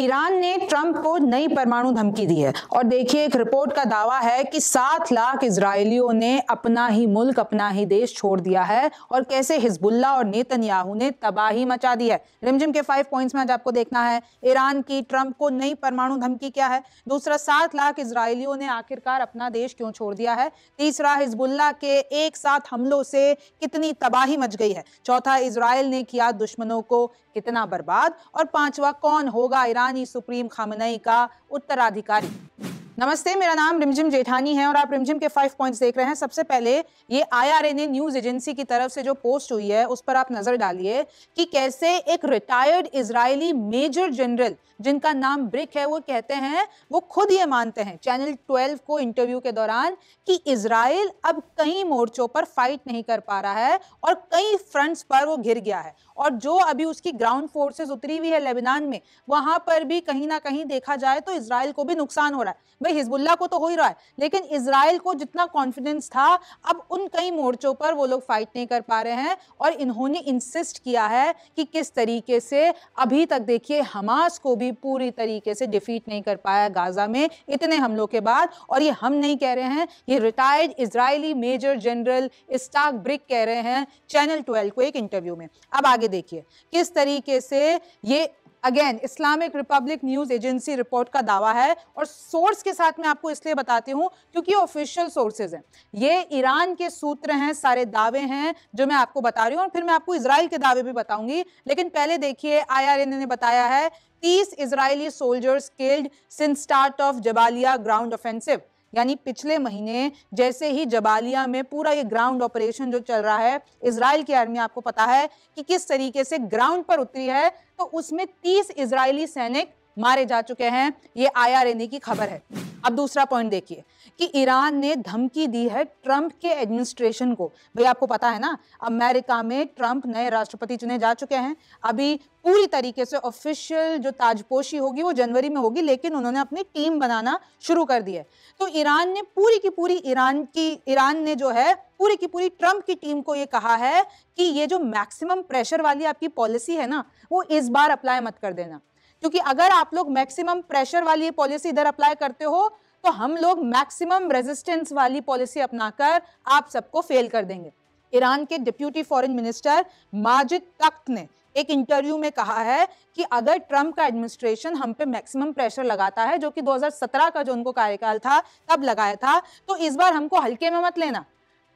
Iran ने Trump को नई परमाणु धमकी दी है और देखिए एक रिपोर्ट का दावा है कि सात लाख इसराइलियों ने अपना ही मुल्क अपना ही देश छोड़ दिया है और कैसे हिजबुल्ला और नेतन्याहू ने तबाही मचा दी है रिमझिम के फाइव पॉइंट्स में आज आपको देखना है ईरान की ट्रंप को नई परमाणु धमकी क्या है दूसरा सात लाख इसराइलियों ने आखिरकार अपना देश क्यों छोड़ दिया है तीसरा हिजबुल्ला के एक साथ हमलों से कितनी तबाही मच गई है चौथा इसराइल ने किया दुश्मनों को कितना बर्बाद और पांचवा कौन होगा ईरान ईरानी सुप्रीम खामनई का उत्तराधिकारी नमस्ते मेरा नाम रिमझिम जेठानी है और आप रिमझिम के फाइव पॉइंट्स देख रहे हैं सबसे पहले ये आईआरएनए न्यूज एजेंसी की तरफ से जो पोस्ट हुई है उस पर आप नजर डालिए कि कैसे एक रिटायर्ड इजरायली मेजर जनरल जिनका नाम ब्रिक है वो कहते हैं वो खुद ये मानते हैं चैनल ट्वेल्व को इंटरव्यू के दौरान कि इसराइल अब कई मोर्चों पर फाइट नहीं कर पा रहा है और कई फ्रंट्स पर वो घिर गया है और जो अभी उसकी ग्राउंड फोर्सेस उतरी हुई है लेबनान में वहां पर भी कहीं ना कहीं देखा जाए तो इसराइल को भी नुकसान हो रहा है भाई हिजबुल्ला को तो हो ही रहा है लेकिन इसराइल को जितना कॉन्फिडेंस था अब उन कई मोर्चों पर वो लोग फाइट नहीं कर पा रहे हैं और इन्होंने इंसिस्ट किया है कि किस तरीके से अभी तक देखिए हमास को भी पूरी तरीके से डिफीट नहीं कर पाया गाजा में इतने हमलों के बाद और ये हम नहीं कह रहे हैं ये रिटायर्ड इसराइली मेजर जनरल स्टाक ब्रिक कह रहे हैं चैनल ट्वेल्व को एक इंटरव्यू में अब आगे देखिए किस तरीके से ये again Islamic Republic News Agency report का दावा है और सोर्स के साथ मैं आपको इसलिए बताती हूँ क्योंकि ऑफिशियल सोर्सेज हैं ये ईरान के सूत्र हैं सारे दावे हैं जो मैं आपको बता रही हूँ और फिर मैं आपको इसराइल के दावे भी बताऊंगी लेकिन पहले देखिए आई ने बताया है तीस Israeli soldiers killed since start of Jabalia ground offensive यानी पिछले महीने जैसे ही जबालिया में पूरा ये ग्राउंड ऑपरेशन जो चल रहा है इसराइल की आर्मी आपको पता है कि किस तरीके से ग्राउंड पर उतरी है तो उसमें तीस इसराइली सैनिक मारे जा चुके हैं ये आई की खबर है अब दूसरा पॉइंट देखिए कि ईरान ने धमकी दी है ट्रंप के एडमिनिस्ट्रेशन को भाई आपको पता है ना अमेरिका में ट्रंप नए राष्ट्रपति चुने जा चुके हैं अभी पूरी तरीके से ऑफिशियल जो ताजपोशी होगी वो जनवरी में होगी लेकिन उन्होंने अपनी टीम बनाना शुरू कर दी है तो ईरान ने पूरी की पूरी ईरान की ईरान ने जो है पूरी की पूरी ट्रंप की टीम को ये कहा है कि ये जो मैक्सिमम प्रेशर वाली आपकी पॉलिसी है ना वो इस बार अप्लाई मत कर देना क्योंकि अगर आप लोग मैक्सिमम प्रेशर वाली पॉलिसी इधर अप्लाई करते हो तो हम लोग मैक्सिमम रेजिस्टेंस वाली पॉलिसी अपनाकर आप सबको फेल कर देंगे ईरान के deputy foreign minister Majid Takht ने एक इंटरव्यू में कहा है कि अगर ट्रंप का एडमिनिस्ट्रेशन हम पे मैक्सिमम प्रेशर लगाता है जो कि 2017 का जो उनको कार्यकाल था तब लगाया था तो इस बार हमको हल्के में मत लेना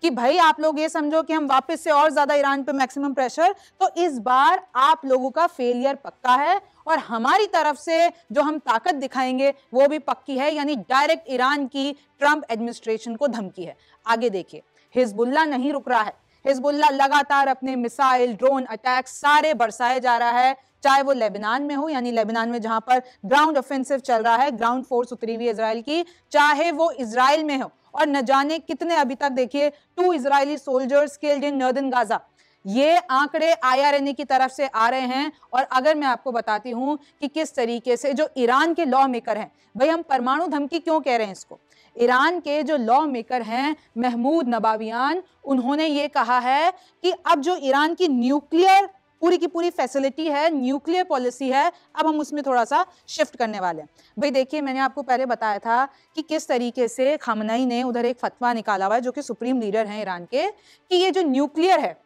कि भाई आप लोग ये समझो कि हम वापस से और ज्यादा ईरान पे मैक्सिमम प्रेशर तो इस बार आप लोगों का फेलियर पक्का है और हमारी तरफ से जो हम ताकत दिखाएंगे वो भी पक्की है यानी डायरेक्ट ईरान की ट्रंप एडमिनिस्ट्रेशन को धमकी है आगे देखिए हिजबुल्ला नहीं रुक रहा है हिजबुल्ला लगातार अपने मिसाइल ड्रोन अटैक सारे बरसाए जा रहा है चाहे वो लेबनान में हो यानी लेबनान में जहां पर ग्राउंड ऑफेंसिव चल रहा है ग्राउंड फोर्स उतरी हुई इसराइल की चाहे वो इसराइल में हो और न जाने कितने अभी तक देखिए two Israeli soldiers killed in northern Gaza ये आंकड़े आईआरएनए की तरफ से आ रहे हैं और अगर मैं आपको बताती हूं कि किस तरीके से जो ईरान के लॉ मेकर हैं भाई हम परमाणु धमकी क्यों कह रहे हैं इसको ईरान के जो लॉ मेकर हैं महमूद नबावियान उन्होंने ये कहा है कि अब जो ईरान की न्यूक्लियर पूरी की पूरी फैसिलिटी है न्यूक्लियर पॉलिसी है अब हम उसमें थोड़ा सा शिफ्ट करने वाले हैं भाई देखिए मैंने आपको पहले बताया था कि किस तरीके से खामनाई ने उधर एक फतवा निकाला हुआ है जो कि सुप्रीम लीडर हैं ईरान के कि ये जो न्यूक्लियर है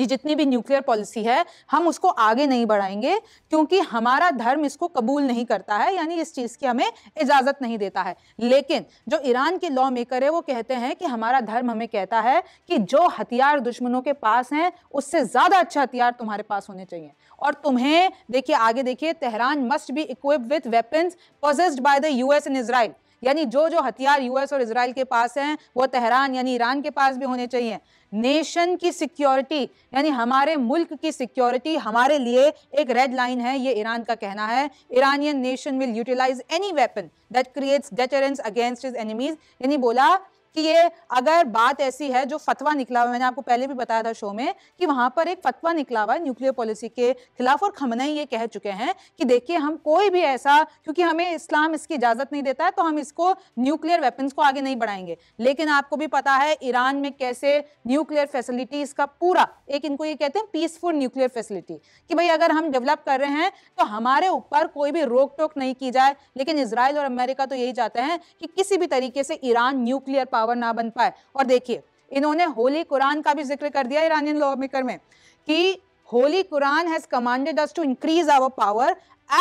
ये जितनी भी न्यूक्लियर पॉलिसी है हम उसको आगे नहीं बढ़ाएंगे क्योंकि हमारा धर्म इसको कबूल नहीं करता है यानी इस चीज़ की हमें इजाज़त नहीं देता है लेकिन जो ईरान के लॉ मेकर है वो कहते हैं कि हमारा धर्म हमें कहता है कि जो हथियार दुश्मनों के पास हैं उससे ज़्यादा अच्छा हथियार तुम्हारे पास होने चाहिए और तुम्हें देखिए आगे देखिए Tehran must be equip with weapons possessed by the U S and Israel यानी जो जो हथियार यूएस और इसराइल के पास हैं वो तेहरान यानी ईरान के पास भी होने चाहिए नेशन की सिक्योरिटी यानी हमारे मुल्क की सिक्योरिटी हमारे लिए एक रेड लाइन है ये ईरान का कहना है Iranian nation will utilise any weapon that creates deterrence against his enemies यानी बोला कि ये अगर बात ऐसी है जो फतवा निकला हुआ मैंने आपको पहले भी बताया था शो में कि वहां पर एक फतवा निकला हुआ है न्यूक्लियर पॉलिसी के खिलाफ और खमनई ये कह चुके हैं कि देखिए हम कोई भी ऐसा क्योंकि हमें इस्लाम इसकी इजाजत नहीं देता है तो हम इसको न्यूक्लियर वेपन्स को आगे नहीं बढ़ाएंगे लेकिन आपको भी पता है ईरान में कैसे न्यूक्लियर फैसिलिटी का पूरा एक इनको ये कहते हैं पीसफुल न्यूक्लियर फैसिलिटी कि भाई अगर हम डेवलप कर रहे हैं तो हमारे ऊपर कोई भी रोक टोक नहीं की जाए लेकिन इसराइल और अमेरिका तो यही चाहते हैं कि किसी भी तरीके से ईरान न्यूक्लियर पावर पावर ना बन पाए और देखिए इन्होंने होली कुरान का भी जिक्र कर दिया ईरानियन लॉ मेकर में कि Holy Quran has commanded us to increase our power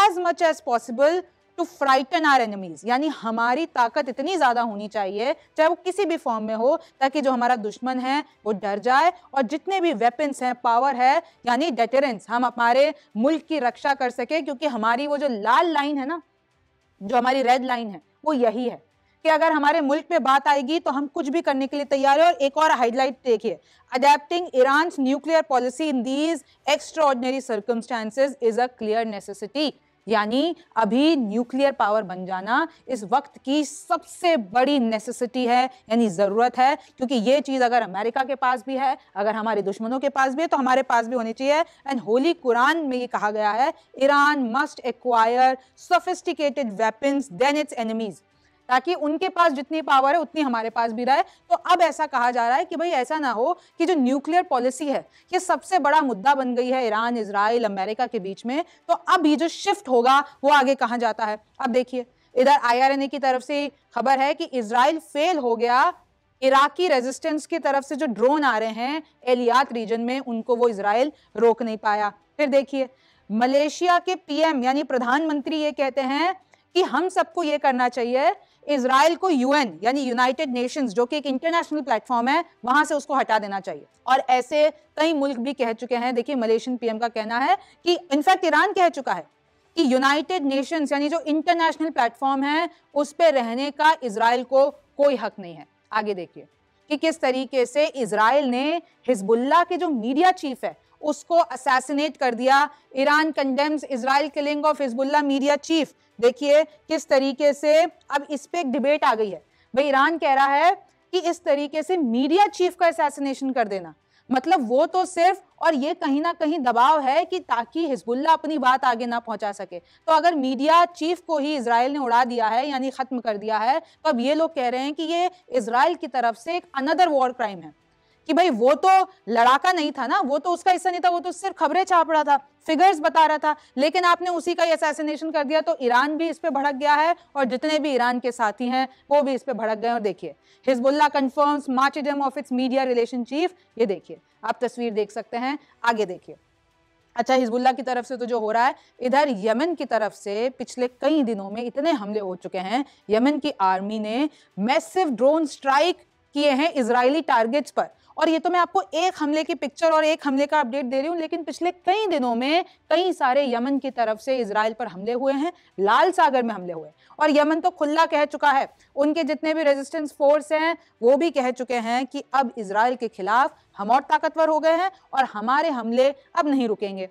as much as possible to frighten our enemies यानी हमारी ताकत इतनी ज्यादा होनी चाहिए चाहे वो किसी भी फॉर्म में हो ताकि जो हमारा दुश्मन है वो डर जाए और जितने भी वेपन्स हैं पावर है यानी डेटेरेंस हम हमारे मुल्क की रक्षा कर सके क्योंकि हमारी वो जो लाल लाइन है ना जो हमारी रेड लाइन है वो यही है कि अगर हमारे मुल्क में बात आएगी तो हम कुछ भी करने के लिए तैयार है और एक और हाईलाइट देखिए adapting Iran nuclear policy in these extraordinary circumstances is a clear necessity यानी अभी न्यूक्लियर पावर बन जाना इस वक्त की सबसे बड़ी नेसेसिटी है यानी ज़रूरत है क्योंकि ये चीज़ अगर अमेरिका के पास भी है अगर हमारे दुश्मनों के पास भी है तो हमारे पास भी होनी चाहिए एंड होली कुरान में ये कहा गया है Iran must acquire sophisticated weapons then its enemies ताकि उनके पास जितनी पावर है उतनी हमारे पास भी रहे तो अब ऐसा कहा जा रहा है कि भाई ऐसा ना हो कि जो न्यूक्लियर पॉलिसी है ये सबसे बड़ा मुद्दा बन गई है ईरान इसराइल अमेरिका के बीच में तो अब ये जो शिफ्ट होगा वो आगे कहाँ जाता है अब देखिए इधर आई की तरफ से खबर है कि इसराइल फेल हो गया इराकी रेजिस्टेंस की तरफ से जो ड्रोन आ रहे हैं एलियात रीजन में उनको वो इसराइल रोक नहीं पाया फिर देखिए मलेशिया के पीएम यानी प्रधानमंत्री ये कहते हैं कि हम सबको ये करना चाहिए इसराइल को यूएन यानी यूनाइटेड नेशंस जो कि एक इंटरनेशनल प्लेटफॉर्म है वहां से उसको हटा देना चाहिए और ऐसे कई मुल्क भी कह चुके हैं देखिए मलेशियन पीएम का कहना है कि इनफैक्ट ईरान कह चुका है कि यूनाइटेड नेशंस यानी जो इंटरनेशनल प्लेटफॉर्म है उस पर रहने का इसराइल को कोई हक नहीं है आगे देखिए कि किस तरीके से इसराइल ने हिजबुल्ला के जो मीडिया चीफ है उसको असैसिनेट कर दिया Iran condemns Israel killing of Hezbollah media chief देखिए किस तरीके से अब इस पे एक डिबेट आ गई है भाई ईरान कह रहा है कि इस तरीके से मीडिया चीफ का असैसिनेशन कर देना मतलब वो तो सिर्फ और ये कहीं ना कहीं दबाव है कि ताकि हिजबुल्ला अपनी बात आगे ना पहुंचा सके तो अगर मीडिया चीफ को ही इसराइल ने उड़ा दिया है यानी ख़त्म कर दिया है तो अब ये लोग कह रहे हैं कि ये इसराइल की तरफ से एक अनदर वॉर क्राइम है कि भाई वो तो लड़ाका नहीं था ना वो तो उसका हिस्सा नहीं था वो तो सिर्फ खबरें छाप रहा था फिगर्स बता रहा था लेकिन आपने उसी का असैसिनेशन कर दिया तो ईरान भी इस पर भड़क गया है और जितने भी ईरान के साथी हैं वो भी इस पर भड़क गए और देखिए Hezbollah confirms martyrdom of its media relation chief ये देखिए आप तस्वीर देख सकते हैं आगे देखिए अच्छा हिजबुल्ला की तरफ से तो जो हो रहा है इधर यमन की तरफ से पिछले कई दिनों में इतने हमले हो चुके हैं यमन की आर्मी ने मैसिव ड्रोन स्ट्राइक किए हैं इसराइली टारगेट्स पर और ये तो मैं आपको एक हमले की पिक्चर और एक हमले का अपडेट दे रही हूँ लेकिन पिछले कई दिनों में कई सारे यमन की तरफ से इसराइल पर हमले हुए हैं लाल सागर में हमले हुए और यमन तो खुला कह चुका है उनके जितने भी रेजिस्टेंस फोर्स हैं वो भी कह चुके हैं कि अब इसराइल के खिलाफ हम और ताकतवर हो गए हैं और हमारे हमले अब नहीं रुकेंगे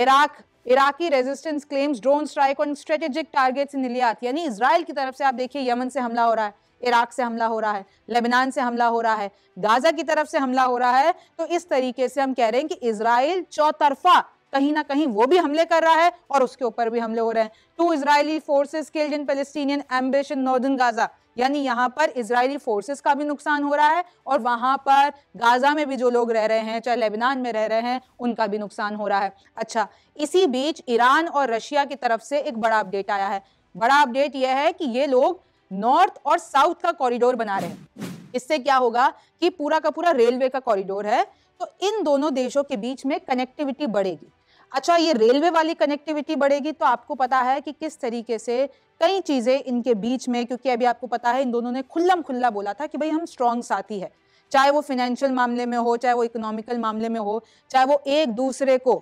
Iraq Iraqi resistance claims drone strike on strategic targets in Eilat यानी इसराइल की तरफ से आप देखिए यमन से हमला हो रहा है इराक से हमला हो रहा है लेबनान से हमला हो रहा है गाजा की तरफ से हमला हो रहा है तो इस तरीके से हम कह रहे हैं कि इसराइल चौतरफा कहीं ना कहीं वो भी हमले कर रहा है और उसके ऊपर भी हमले हो रहे हैं two Israeli forces killed in Palestinian ambush northern Gaza यानी यहाँ पर इसराइली फोर्सेस का भी नुकसान हो रहा है और वहाँ पर गाजा में भी जो लोग रह रहे हैं चाहे लेबनान में रह रहे हैं उनका भी नुकसान हो रहा है अच्छा इसी बीच ईरान और रशिया की तरफ से एक बड़ा अपडेट आया है बड़ा अपडेट यह है कि ये लोग नॉर्थ और साउथ का कॉरिडोर बना रहे हैं इससे क्या होगा कि पूरा का पूरा रेलवे का कॉरिडोर है तो इन दोनों देशों के बीच में कनेक्टिविटी बढ़ेगी अच्छा ये रेलवे वाली कनेक्टिविटी बढ़ेगी तो आपको पता है कि किस तरीके से कई चीज़ें इनके बीच में क्योंकि अभी आपको पता है इन दोनों ने खुल्लम खुल्ला बोला था कि भाई हम स्ट्रॉन्ग साथी है चाहे वो फिनेंशियल मामले में हो चाहे वो इकोनॉमिकल मामले में हो चाहे वो एक दूसरे को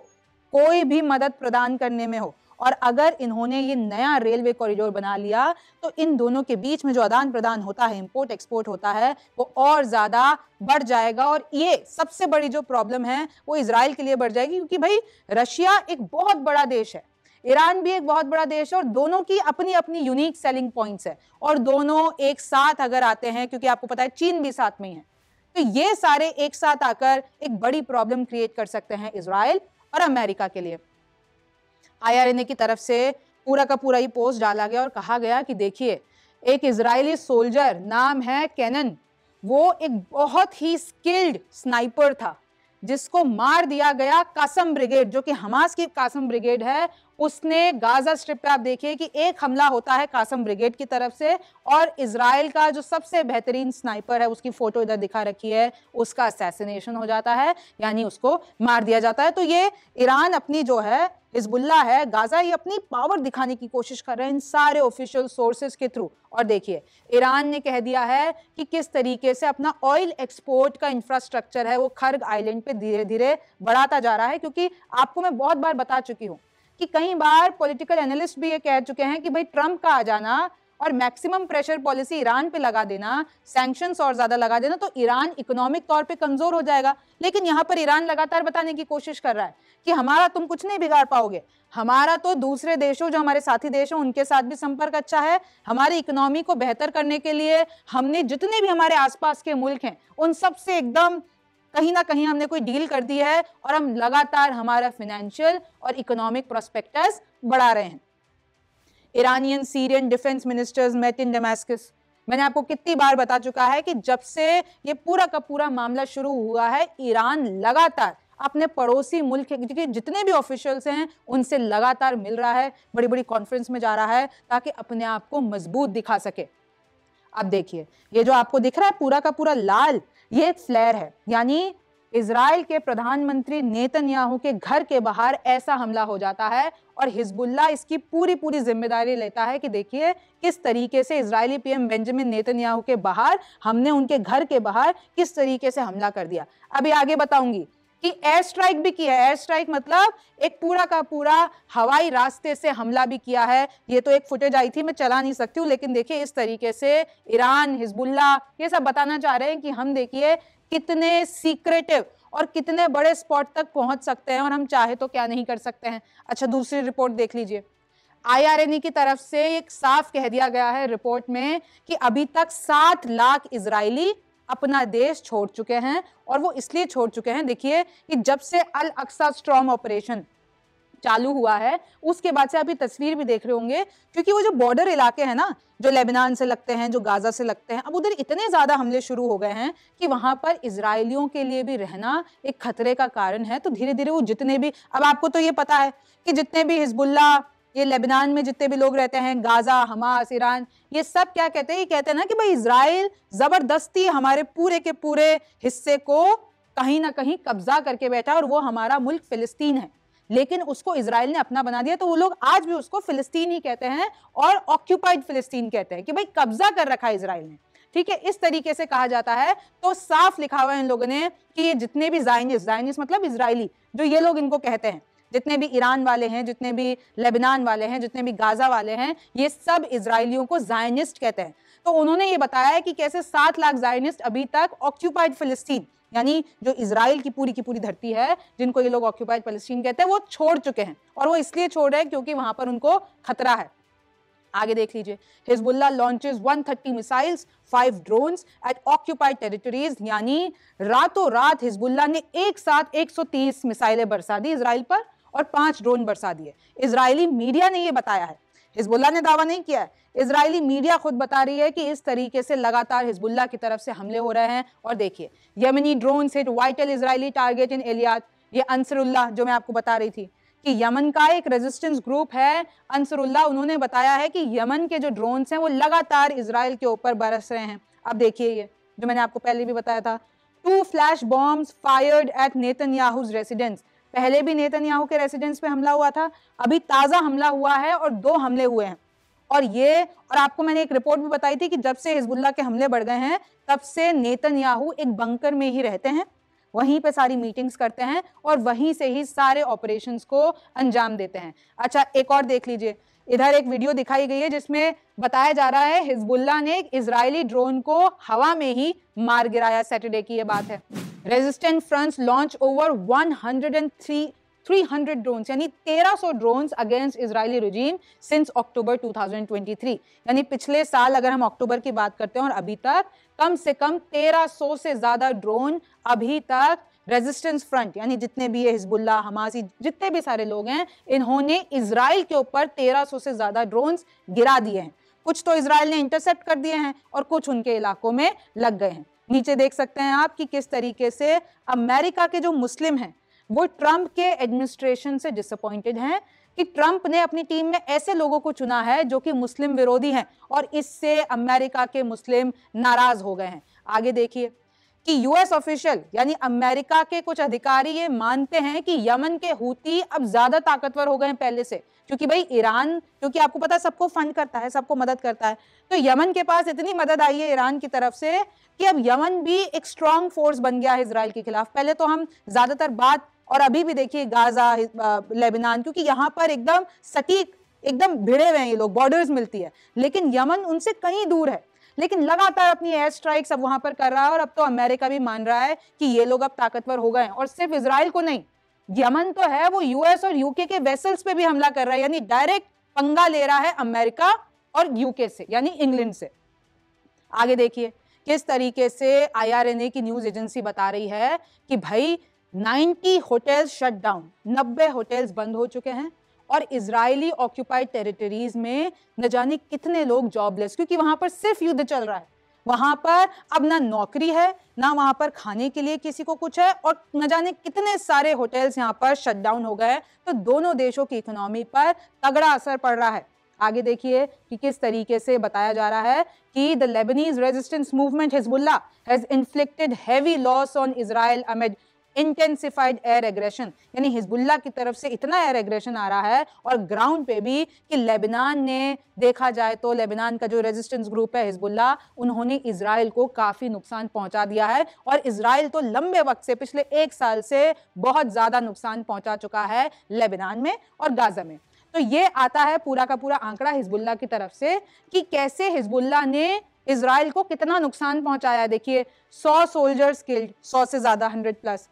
कोई भी मदद प्रदान करने में हो और अगर इन्होंने ये नया रेलवे कॉरिडोर बना लिया तो इन दोनों के बीच में जो आदान प्रदान होता है इम्पोर्ट एक्सपोर्ट होता है वो और ज़्यादा बढ़ जाएगा और ये सबसे बड़ी जो प्रॉब्लम है वो इसराइल के लिए बढ़ जाएगी क्योंकि भाई रशिया एक बहुत बड़ा देश है ईरान भी एक बहुत बड़ा देश है और दोनों की अपनी अपनी यूनिक सेलिंग पॉइंट्स है और दोनों एक साथ अगर आते हैं क्योंकि आपको पता है चीन भी साथ में ही है तो ये सारे एक साथ आकर एक बड़ी प्रॉब्लम क्रिएट कर सकते हैं इसराइल और अमेरिका के लिए आईआरएनए की तरफ से पूरा का पूरा ये पोस्ट डाला गया और कहा गया कि देखिए एक इजरायली सोल्जर नाम है कैनन वो एक बहुत ही स्किल्ड स्नाइपर था जिसको मार दिया गया कासम ब्रिगेड जो कि हमास की कासम ब्रिगेड है उसने गाजा स्ट्रिप पे आप देखिए कि एक हमला होता है कासम ब्रिगेड की तरफ से और इसराइल का जो सबसे बेहतरीन स्नाइपर है उसकी फोटो इधर दिखा रखी है उसका असैसिनेशन हो जाता है यानी उसको मार दिया जाता है तो ये ईरान अपनी जो है हिजबुल्ला है गाजा ये अपनी पावर दिखाने की कोशिश कर रहे हैं इन सारे ऑफिशियल सोर्सेज के थ्रू और देखिए ईरान ने कह दिया है कि किस तरीके से अपना ऑयल एक्सपोर्ट का इंफ्रास्ट्रक्चर है वो खर्ग आइलैंड पे धीरे धीरे बढ़ाता जा रहा है क्योंकि आपको मैं बहुत बार बता चुकी हूँ कि कई बार पॉलिटिकल एनालिस्ट भी ये कह चुके हैं कि भाई ट्रंप का आ जाना और मैक्सिमम प्रेशर पॉलिसी ईरान पे लगा देना सैंक्शन और ज्यादा लगा देना तो ईरान इकोनॉमिक तौर पे कमजोर हो जाएगा लेकिन यहाँ पर ईरान लगातार बताने की कोशिश कर रहा है कि हमारा तुम कुछ नहीं बिगाड़ पाओगे हमारा तो दूसरे देशों जो हमारे साथी देश हैं उनके साथ भी संपर्क अच्छा है हमारी इकोनॉमी को बेहतर करने के लिए हमने जितने भी हमारे आसपास के मुल्क हैं उन सबसे एकदम कहीं ना कहीं हमने कोई डील कर दी है और हम लगातार हमारा फिनेंशियल और इकोनॉमिक प्रोस्पेक्टस बढ़ा रहे हैं Iranian Syrian defence ministers met in Damascus मैंने आपको कितनी बार बता चुका है कि जब से ये पूरा का पूरा मामला शुरू हुआ है ईरान लगातार अपने पड़ोसी मुल्क के जितने भी ऑफिशियल्स हैं उनसे लगातार मिल रहा है बड़ी बड़ी कॉन्फ्रेंस में जा रहा है ताकि अपने आप को मजबूत दिखा सके अब देखिए ये जो आपको दिख रहा है पूरा का पूरा लाल ये एक फ्लैर है यानी इसराइल के प्रधानमंत्री नेतन्याहू के घर के बाहर ऐसा हमला हो जाता है और हिजबुल्ला इसकी पूरी पूरी जिम्मेदारी लेता है कि देखिए किस तरीके से इसराइली पीएम बेंजामिन नेतन्याहू के बाहर हमने उनके घर के बाहर किस तरीके से हमला कर दिया अभी आगे बताऊंगी कि एयर स्ट्राइक भी किया है एयर स्ट्राइक मतलब एक पूरा का पूरा हवाई रास्ते से हमला भी किया है ये तो एक फुटेज आई थी मैं चला नहीं सकती हूँ लेकिन देखिए इस तरीके से ईरान हिजबुल्ला ये सब बताना चाह रहे हैं कि हम देखिए कितने सीक्रेटिव और कितने बड़े स्पॉट तक पहुंच सकते हैं और हम चाहे तो क्या नहीं कर सकते हैं अच्छा दूसरी रिपोर्ट देख लीजिए आई e की तरफ से एक साफ कह दिया गया है रिपोर्ट में कि अभी तक सात लाख इसराइली अपना देश छोड़ चुके हैं और वो इसलिए छोड़ चुके हैं देखिए कि जब से अल अक्सा स्ट्रॉम ऑपरेशन चालू हुआ है उसके बाद से आप ये तस्वीर भी देख रहे होंगे क्योंकि वो जो बॉर्डर इलाके हैं ना जो लेबनान से लगते हैं जो गाजा से लगते हैं अब उधर इतने ज़्यादा हमले शुरू हो गए हैं कि वहां पर इसराइलियों के लिए भी रहना एक खतरे का कारण है तो धीरे धीरे वो जितने भी अब आपको तो ये पता है कि जितने भी हिजबुल्ला ये लेबनान में जितने भी लोग रहते हैं गाजा हमास ईरान ये सब क्या कहते हैं ये कहते हैं ना कि भाई इसराइल ज़बरदस्ती हमारे पूरे के पूरे हिस्से को कहीं ना कहीं कब्जा करके बैठा और वो हमारा मुल्क फिलिस्तीन है लेकिन उसको इसराइल ने अपना बना दिया तो वो लोग आज भी उसको फिलिस्तीन ही कहते हैं और ऑक्यूपाइड फिलिस्तीन कहते हैं कि भाई कब्जा कर रखा है इसराइल ने ठीक है इस तरीके से कहा जाता है तो साफ लिखा हुआ है इन लोगों ने कि ये जितने भी जाइनिस जाइनिस मतलब इसराइली जो ये लोग इनको कहते हैं जितने भी ईरान वाले हैं जितने भी लेबनान वाले हैं जितने भी गाजा वाले हैं ये सब इसराइलियों को जायनिस्ट कहते हैं तो उन्होंने ये बताया कि कैसे सात लाख जायनिस्ट अभी तक ऑक्यूपाइड फिलिस्तीन यानी जो इसराइल की पूरी की पूरी धरती है जिनको ये लोग ऑक्यूपाइड फलस्तीन कहते हैं वो छोड़ चुके हैं और वो इसलिए छोड़ रहे हैं क्योंकि वहां पर उनको खतरा है आगे देख लीजिए Hezbollah launches 130 missiles five drones at occupied territories यानी रातों रात हिजबुल्ला ने एक साथ 130 मिसाइलें बरसा दी इसराइल पर और पांच ड्रोन बरसा दिए इसराइली मीडिया ने यह बताया है हिजबुल्ला ने दावा नहीं किया है इसराइली मीडिया खुद बता रही है कि इस तरीके से लगातार हिजबुल्ला की तरफ से हमले हो रहे हैं और देखिए Yemeni drone hit vital Israeli target in Eilat ये अंसरुल्ला जो मैं आपको बता रही थी कि यमन का एक रेजिस्टेंस ग्रुप है अंसरुल्ला उन्होंने बताया है कि यमन के जो ड्रोन हैं वो लगातार इसराइल के ऊपर बरस रहे हैं अब देखिए ये जो मैंने आपको पहले भी बताया था two flash bomb fired at Netanyahu residence पहले भी नेतन्याहू के रेसिडेंस पे हमला हुआ था अभी ताज़ा हमला हुआ है और दो हमले हुए हैं और ये और आपको मैंने एक रिपोर्ट भी बताई थी कि जब से हिजबुल्ला के हमले बढ़ गए हैं तब से नेतन्याहू एक बंकर में ही रहते हैं वहीं पे सारी मीटिंग्स करते हैं और वहीं से ही सारे ऑपरेशंस को अंजाम देते हैं अच्छा एक और देख लीजिए इधर एक वीडियो दिखाई गई है जिसमें बताया जा रहा है हिजबुल्ला ने एक इसराइली ड्रोन को हवा में ही मार गिराया सैटरडे की ये बात है resistant front launch over 103 300 drones यानी 1300 drones against Israeli regime since October 2023 यानी पिछले साल अगर हम अक्टूबर की बात करते हैं और अभी तक कम से कम 1300 से ज़्यादा ड्रोन अभी तक रेजिस्टेंस फ्रंट यानी जितने भी ये हिजबुल्ला हमासी जितने भी सारे लोग हैं इन्होंने इसराइल के ऊपर 1300 से ज़्यादा ड्रोन गिरा दिए हैं कुछ तो इसराइल ने इंटरसेप्ट कर दिए हैं और कुछ उनके इलाकों में लग गए हैं नीचे देख सकते हैं आप कि किस तरीके से अमेरिका के जो मुस्लिम हैं वो ट्रंप के एडमिनिस्ट्रेशन से डिसअपॉइंटेड हैं कि ट्रंप ने अपनी टीम में ऐसे लोगों को चुना है जो कि मुस्लिम विरोधी हैं और इससे अमेरिका के मुस्लिम नाराज हो गए हैं आगे देखिए कि यूएस ऑफिशियल यानी अमेरिका के कुछ अधिकारी ये मानते हैं कि यमन के हूती अब ज्यादा ताकतवर हो गए पहले से क्योंकि भाई ईरान क्योंकि आपको पता है सबको फंड करता है सबको मदद करता है तो यमन के पास इतनी मदद आई है ईरान की तरफ से कि अब यमन भी एक स्ट्रांग फोर्स बन गया है इसराइल के खिलाफ पहले तो हम ज्यादातर बात और अभी भी देखिए गाजा लेबनान क्योंकि यहाँ पर एकदम सटीक एकदम भिड़े हुए हैं ये लोग बॉर्डर्स मिलती है लेकिन यमन उनसे कहीं दूर है लेकिन लगातार अपनी एयर स्ट्राइक्स अब वहां पर कर रहा है और अब तो अमेरिका भी मान रहा है कि ये लोग अब ताकतवर हो गए और सिर्फ इसराइल को नहीं यमन तो है वो यूएस और यूके के वेसल्स पे भी हमला कर रहा है यानी डायरेक्ट पंगा ले रहा है अमेरिका और यूके से यानी इंग्लैंड से आगे देखिए किस तरीके से आईआरएनए की न्यूज एजेंसी बता रही है कि भाई 90 होटल्स शट डाउन नब्बे होटल्स बंद हो चुके हैं और इसराइली ऑक्यूपाइड टेरिटरीज में न जाने कितने लोग जॉबलेस क्योंकि वहां पर सिर्फ युद्ध चल रहा है वहां पर अब ना नौकरी है ना वहां पर खाने के लिए किसी को कुछ है और न जाने कितने सारे होटल्स यहाँ पर शटडाउन हो गए तो दोनों देशों की इकोनॉमी पर तगड़ा असर पड़ रहा है आगे देखिए कि किस तरीके से बताया जा रहा है कि the Lebanese resistance movement Hezbollah has inflicted heavy loss on Israel amid intensified air aggression यानी हिजबुल्ला की तरफ से इतना एयर एग्रेशन आ रहा है और ग्राउंड पे भी कि लेबनान ने देखा जाए तो लेबनान का जो रेजिस्टेंस ग्रुप है हिजबुल्ला उन्होंने इसराइल को काफ़ी नुकसान पहुंचा दिया है और इसराइल तो लंबे वक्त से पिछले एक साल से बहुत ज़्यादा नुकसान पहुंचा चुका है लेबनान में और गाज़ा में तो ये आता है पूरा का पूरा आंकड़ा हिजबुल्ला की तरफ से कि कैसे हिजबुल्ला ने इसराइल को कितना नुकसान पहुंचाया देखिए 100 सोल्जर्स किल्ड 100 से ज़्यादा 100 प्लस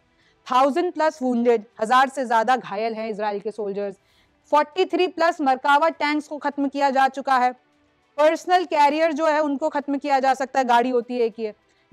थाउजेंड प्लस वूंडेड हजार से ज्यादा घायल हैं इसराइल के सोल्जर्स 43 प्लस मरकावा टैंक्स को खत्म किया जा चुका है पर्सनल कैरियर जो है उनको खत्म किया जा सकता है गाड़ी होती है कि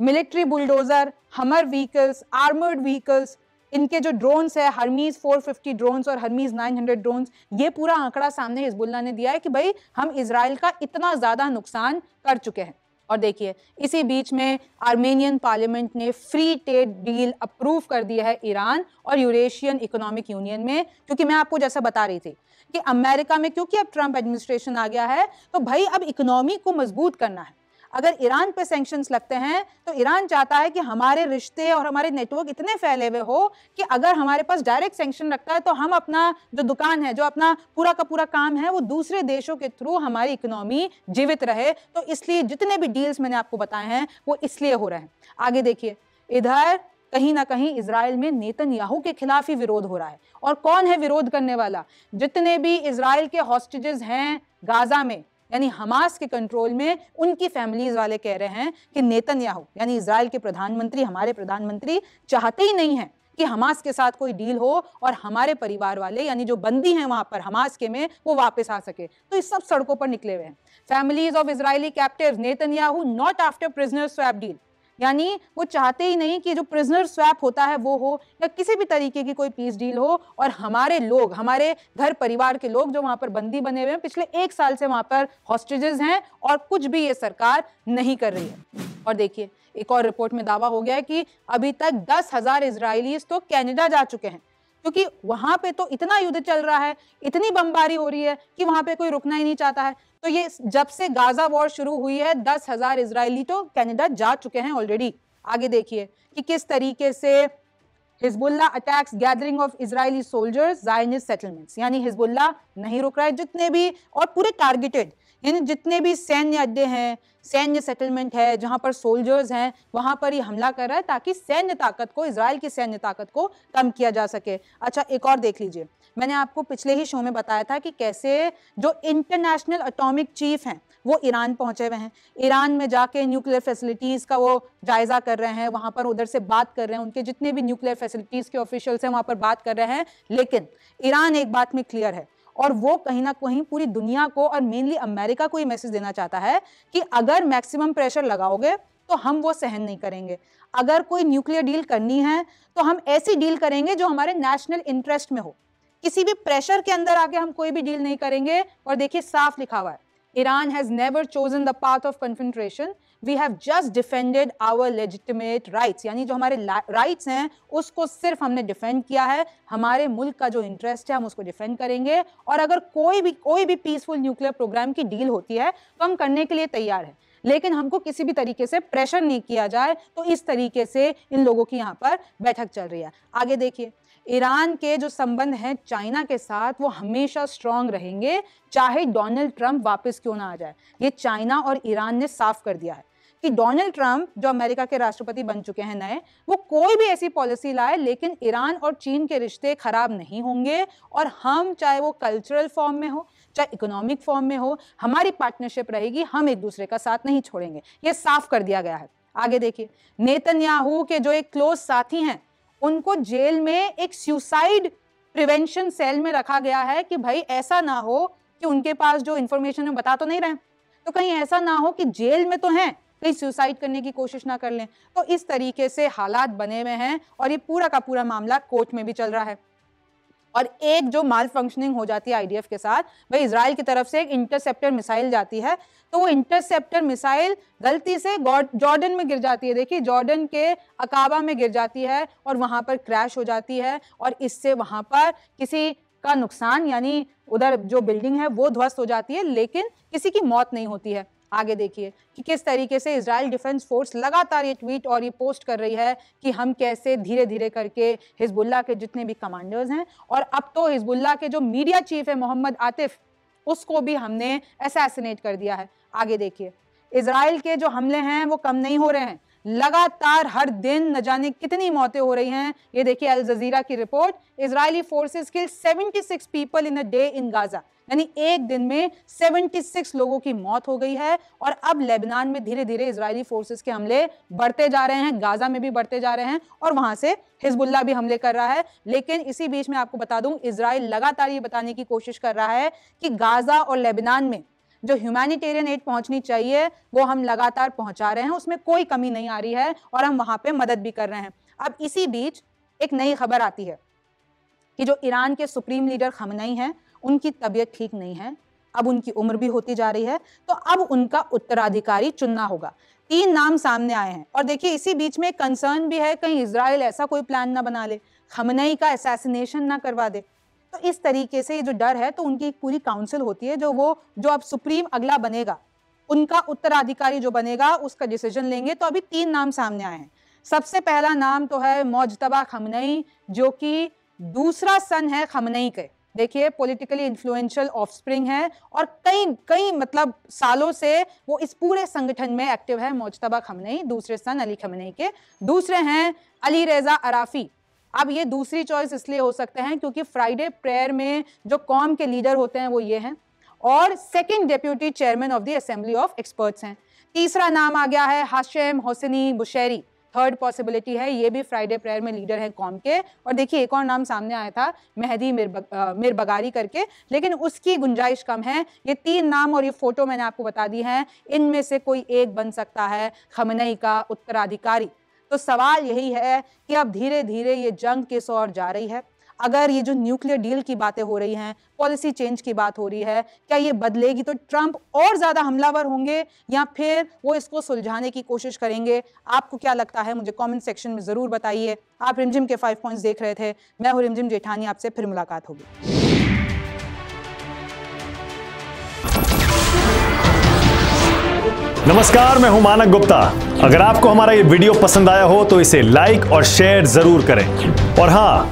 military bulldozer Hummer vehicles armoured vehicles इनके जो ड्रोन्स है हरमीज 450 ड्रोन्स और हरमीज 900 ड्रोन्स ये पूरा आंकड़ा सामने हिजबुल्ला ने दिया है कि भाई हम इसराइल का इतना ज़्यादा नुकसान कर चुके हैं और देखिए इसी बीच में आर्मेनियन पार्लियामेंट ने फ्री ट्रेड डील अप्रूव कर दिया है ईरान और यूरेशियन इकोनॉमिक यूनियन में क्योंकि मैं आपको जैसा बता रही थी कि अमेरिका में क्योंकि अब ट्रंप एडमिनिस्ट्रेशन आ गया है तो भाई अब इकोनॉमी को मजबूत करना है अगर ईरान पे सेंक्शंस लगते हैं तो ईरान चाहता है कि हमारे रिश्ते और हमारे नेटवर्क इतने फैले हुए हो कि अगर हमारे पास डायरेक्ट सेंक्शन लगता है तो हम अपना जो दुकान है जो अपना पूरा का पूरा काम है वो दूसरे देशों के थ्रू हमारी इकोनॉमी जीवित रहे तो इसलिए जितने भी डील्स मैंने आपको बताए हैं वो इसलिए हो रहे हैं आगे देखिए इधर कहीं ना कहीं इसराइल में नेतन याहू के खिलाफ ही विरोध हो रहा है और कौन है विरोध करने वाला जितने भी इसराइल के हॉस्टेजेस हैं गाजा में यानी हमास के कंट्रोल में उनकी फैमिलीज वाले कह रहे हैं कि नेतन याहू यानी इसराइल के प्रधानमंत्री हमारे प्रधानमंत्री चाहते ही नहीं हैं कि हमास के साथ कोई डील हो और हमारे परिवार वाले यानी जो बंदी हैं वहां पर हमास के में वो वापस आ सके तो इस सब सड़कों पर निकले हुए हैं families of Israeli captive Netanyahu not after prisoner swap deal यानी वो चाहते ही नहीं कि जो प्रिजनर स्वैप होता है वो हो या किसी भी तरीके की कोई पीस डील हो और हमारे लोग हमारे घर परिवार के लोग जो वहां पर बंदी बने हुए हैं पिछले एक साल से वहां पर हॉस्टेजेस हैं और कुछ भी ये सरकार नहीं कर रही है और देखिए एक और रिपोर्ट में दावा हो गया है कि अभी तक दस हजार इसराइलीज तो कैनेडा जा चुके हैं क्योंकि वहां पे तो इतना युद्ध चल रहा है इतनी बमबारी हो रही है कि वहां पे कोई रुकना ही नहीं चाहता है तो ये जब से गाजा वॉर शुरू हुई है दस हजार इसराइली तो कैनेडा जा चुके हैं ऑलरेडी आगे देखिए कि किस तरीके से Hezbollah attacks gathering of Israeli soldiers Zionist settlements यानी हिजबुल्ला नहीं रुक रहा है जितने भी और पूरे टारगेटेड यानी जितने भी सैन्य अड्डे हैं सैन्य सेटलमेंट है जहां पर सोल्जर्स हैं वहां पर ही हमला कर रहा है ताकि सैन्य ताकत को इसराइल की सैन्य ताकत को कम किया जा सके अच्छा एक और देख लीजिए मैंने आपको पिछले ही शो में बताया था कि कैसे जो इंटरनेशनल अटोमिक चीफ हैं वो ईरान पहुंचे हुए हैं ईरान में जाके न्यूक्लियर फैसिलिटीज़ का वो जायज़ा कर रहे हैं वहाँ पर उधर से बात कर रहे हैं उनके जितने भी न्यूक्लियर फैसिलिटीज़ के ऑफिशियल्स हैं वहाँ पर बात कर रहे हैं लेकिन ईरान एक बात में क्लियर है और वो कहीं ना कहीं पूरी दुनिया को और मेनली अमेरिका को ये मैसेज देना चाहता है कि अगर मैक्सिमम प्रेशर लगाओगे तो हम वो सहन नहीं करेंगे अगर कोई न्यूक्लियर डील करनी है तो हम ऐसी डील करेंगे जो हमारे नेशनल इंटरेस्ट में हो किसी भी प्रेशर के अंदर आके हम कोई भी डील नहीं करेंगे और देखिए साफ लिखा हुआ है Iran has never chosen the path of confrontation we have just defended our legitimate rights यानी जो हमारे राइट्स हैं उसको सिर्फ हमने डिफेंड किया है हमारे मुल्क का जो इंटरेस्ट है हम उसको डिफेंड करेंगे और अगर कोई भी कोई भी पीसफुल न्यूक्लियर प्रोग्राम की डील होती है तो हम करने के लिए तैयार हैं लेकिन हमको किसी भी तरीके से प्रेशर नहीं किया जाए तो इस तरीके से इन लोगों की यहाँ पर बैठक चल रही है आगे देखिए ईरान के जो संबंध हैं चाइना के साथ वो हमेशा स्ट्रांग रहेंगे चाहे डोनाल्ड ट्रंप वापस क्यों ना आ जाए ये चाइना और ईरान ने साफ कर दिया है कि डोनाल्ड ट्रंप जो अमेरिका के राष्ट्रपति बन चुके हैं नए वो कोई भी ऐसी पॉलिसी लाए लेकिन ईरान और चीन के रिश्ते खराब नहीं होंगे और हम चाहे वो कल्चरल फॉर्म में हो चाहे इकोनॉमिक फॉर्म में हो हमारी पार्टनरशिप रहेगी हम एक दूसरे का साथ नहीं छोड़ेंगे ये साफ कर दिया गया है आगे देखिए नेतन्याहू के जो एक क्लोज साथी हैं उनको जेल में एक सुसाइड प्रिवेंशन सेल में रखा गया है कि भाई ऐसा ना हो कि उनके पास जो इन्फॉर्मेशन है बता तो नहीं रहे तो कहीं ऐसा ना हो कि जेल में तो है कहीं सुसाइड करने की कोशिश ना कर लें तो इस तरीके से हालात बने हुए हैं और ये पूरा का पूरा मामला कोर्ट में भी चल रहा है और एक जो माल फंक्शनिंग हो जाती है आईडीएफ के साथ भाई इसराइल की तरफ से एक इंटरसेप्टर मिसाइल जाती है तो वो इंटरसेप्टर मिसाइल गलती से जॉर्डन में गिर जाती है देखिए जॉर्डन के अकाबा में गिर जाती है और वहाँ पर क्रैश हो जाती है और इससे वहाँ पर किसी का नुकसान यानी उधर जो बिल्डिंग है वो ध्वस्त हो जाती है लेकिन किसी की मौत नहीं होती है आगे देखिए कि किस तरीके से इसराइल डिफेंस फोर्स लगातार ये ट्वीट और ये पोस्ट कर रही है कि हम कैसे धीरे धीरे करके हिजबुल्ला के जितने भी कमांडर्स हैं और अब तो हिजबुल्ला के जो मीडिया चीफ है मोहम्मद आतिफ उसको भी हमने असैसिनेट कर दिया है आगे देखिए इसराइल के जो हमले हैं वो कम नहीं हो रहे हैं लगातार हर दिन न जाने कितनी मौतें हो रही हैं ये देखिए अल जजीरा की report Israeli forces kill 76 people in a day in Gaza यानी एक दिन में 76 लोगों की मौत हो गई है और अब लेबनान में धीरे धीरे इसराइली फोर्सेस के हमले बढ़ते जा रहे हैं गाजा में भी बढ़ते जा रहे हैं और वहां से हिजबुल्ला भी हमले कर रहा है लेकिन इसी बीच में आपको बता दूं इसराइल लगातार ये बताने की कोशिश कर रहा है कि गाजा और लेबनान में जो ह्यूमैनिटेरियन एड पहुंचनी चाहिए वो हम लगातार पहुंचा रहे हैं उसमें कोई कमी नहीं आ रही है और हम वहां पे मदद भी कर रहे हैं अब इसी बीच एक नई खबर आती है कि जो ईरान के सुप्रीम लीडर खमनई हैं उनकी तबीयत ठीक नहीं है अब उनकी उम्र भी होती जा रही है तो अब उनका उत्तराधिकारी चुनना होगा तीन नाम सामने आए हैं और देखिए इसी बीच में कंसर्न भी है कहीं इसराइल ऐसा कोई प्लान ना बना ले खमनई का असैसिनेशन ना करवा दे तो इस तरीके से जो डर है तो उनकी एक पूरी काउंसिल होती है जो वो जो अब सुप्रीम अगला बनेगा उनका उत्तराधिकारी जो बनेगा उसका डिसीजन लेंगे तो अभी तीन नाम सामने आए हैं सबसे पहला नाम तो है मौजतबा खमनई जो कि दूसरा सन है खमनई के देखिए पॉलिटिकली इन्फ्लुएंशियल ऑफस्प्रिंग है और कई कई मतलब सालों से वो इस पूरे संगठन में एक्टिव है मोजतबा खमनई दूसरे सन अली खमनई के दूसरे हैं अली रेजा अराफी अब ये दूसरी चॉइस इसलिए हो सकते हैं क्योंकि फ्राइडे प्रेयर में जो कॉम के लीडर होते हैं वो ये हैं और second deputy chairman of the assembly of experts हैं तीसरा नाम आ गया है Hashim Hosseini Bushehri third possibility है ये भी फ्राइडे प्रेयर में लीडर हैं कॉम के और देखिए एक और नाम सामने आया था मेहदी मिर बगारी करके लेकिन उसकी गुंजाइश कम है ये तीन नाम और ये फोटो मैंने आपको बता दी हैं इनमें से कोई एक बन सकता है खमनई का उत्तराधिकारी तो सवाल यही है कि अब धीरे धीरे ये जंग किस और जा रही है अगर ये जो न्यूक्लियर डील की बातें हो रही हैं पॉलिसी चेंज की बात हो रही है क्या ये बदलेगी तो ट्रंप और ज़्यादा हमलावर होंगे या फिर वो इसको सुलझाने की कोशिश करेंगे आपको क्या लगता है मुझे कमेंट सेक्शन में ज़रूर बताइए आप रिमझिम के फाइव पॉइंट्स देख रहे थे मैं हूँ रिमझिम जेठानी आपसे फिर मुलाकात होगी नमस्कार मैं हूं मानक गुप्ता अगर आपको हमारा ये वीडियो पसंद आया हो तो इसे लाइक और शेयर जरूर करें और हाँ